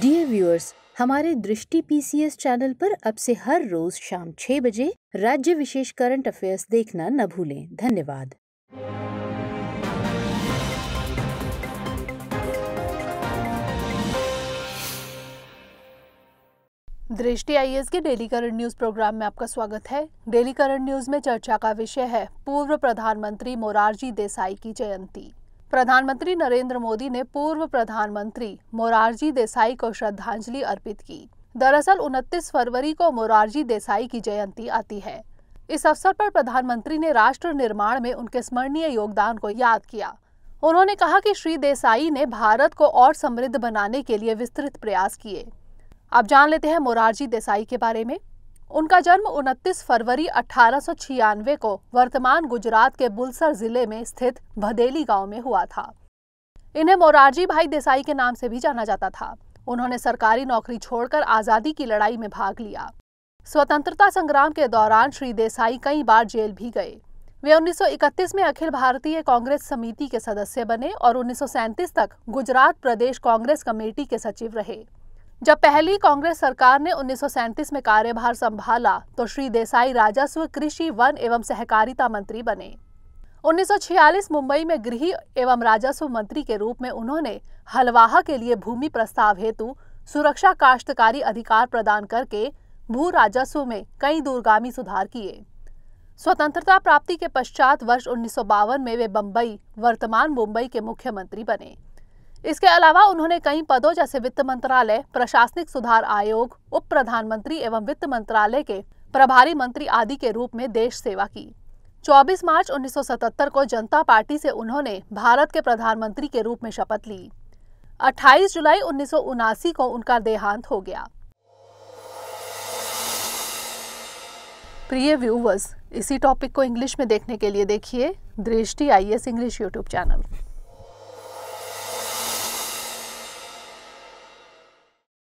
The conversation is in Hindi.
डियर व्यूअर्स हमारे दृष्टि पीसीएस चैनल पर अब से हर रोज शाम छह बजे राज्य विशेष करंट अफेयर्स देखना न भूलें धन्यवाद दृष्टि आई के डेली करंट न्यूज प्रोग्राम में आपका स्वागत है डेली करंट न्यूज में चर्चा का विषय है पूर्व प्रधानमंत्री मोरारजी देसाई की जयंती प्रधानमंत्री नरेंद्र मोदी ने पूर्व प्रधानमंत्री मोरारजी देसाई को श्रद्धांजलि अर्पित की दरअसल 29 फरवरी को मोरारजी देसाई की जयंती आती है इस अवसर पर प्रधानमंत्री ने राष्ट्र निर्माण में उनके स्मरणीय योगदान को याद किया उन्होंने कहा कि श्री देसाई ने भारत को और समृद्ध बनाने के लिए विस्तृत प्रयास किए अब जान लेते हैं मोरारजी देसाई के बारे में उनका जन्म 29 फरवरी अठारह को वर्तमान गुजरात के बुलसर जिले में स्थित भदेली गांव में हुआ था इन्हें मोरारजी भाई देसाई के नाम से भी जाना जाता था उन्होंने सरकारी नौकरी छोड़कर आज़ादी की लड़ाई में भाग लिया स्वतंत्रता संग्राम के दौरान श्री देसाई कई बार जेल भी गए वे 1931 में अखिल भारतीय कांग्रेस समिति के सदस्य बने और उन्नीस तक गुजरात प्रदेश कांग्रेस कमेटी के सचिव रहे जब पहली कांग्रेस सरकार ने उन्नीस में कार्यभार संभाला तो श्री देसाई राजस्व कृषि वन एवं सहकारिता मंत्री बने 1946 मुंबई में गृह एवं राजस्व मंत्री के रूप में उन्होंने हलवाहा के लिए भूमि प्रस्ताव हेतु सुरक्षा काश्तकारी अधिकार प्रदान करके भू राजस्व में कई दूरगामी सुधार किए स्वतंत्रता प्राप्ति के पश्चात वर्ष उन्नीस में वे बम्बई वर्तमान मुंबई के मुख्यमंत्री बने इसके अलावा उन्होंने कई पदों जैसे वित्त मंत्रालय प्रशासनिक सुधार आयोग उप प्रधानमंत्री एवं वित्त मंत्रालय के प्रभारी मंत्री आदि के रूप में देश सेवा की 24 मार्च 1977 को जनता पार्टी से उन्होंने भारत के प्रधानमंत्री के रूप में शपथ ली 28 जुलाई उन्नीस को उनका देहांत हो गया प्रिय व्यूवर्स इसी टॉपिक को इंग्लिश में देखने के लिए देखिए दृष्टि आई इंग्लिश यूट्यूब चैनल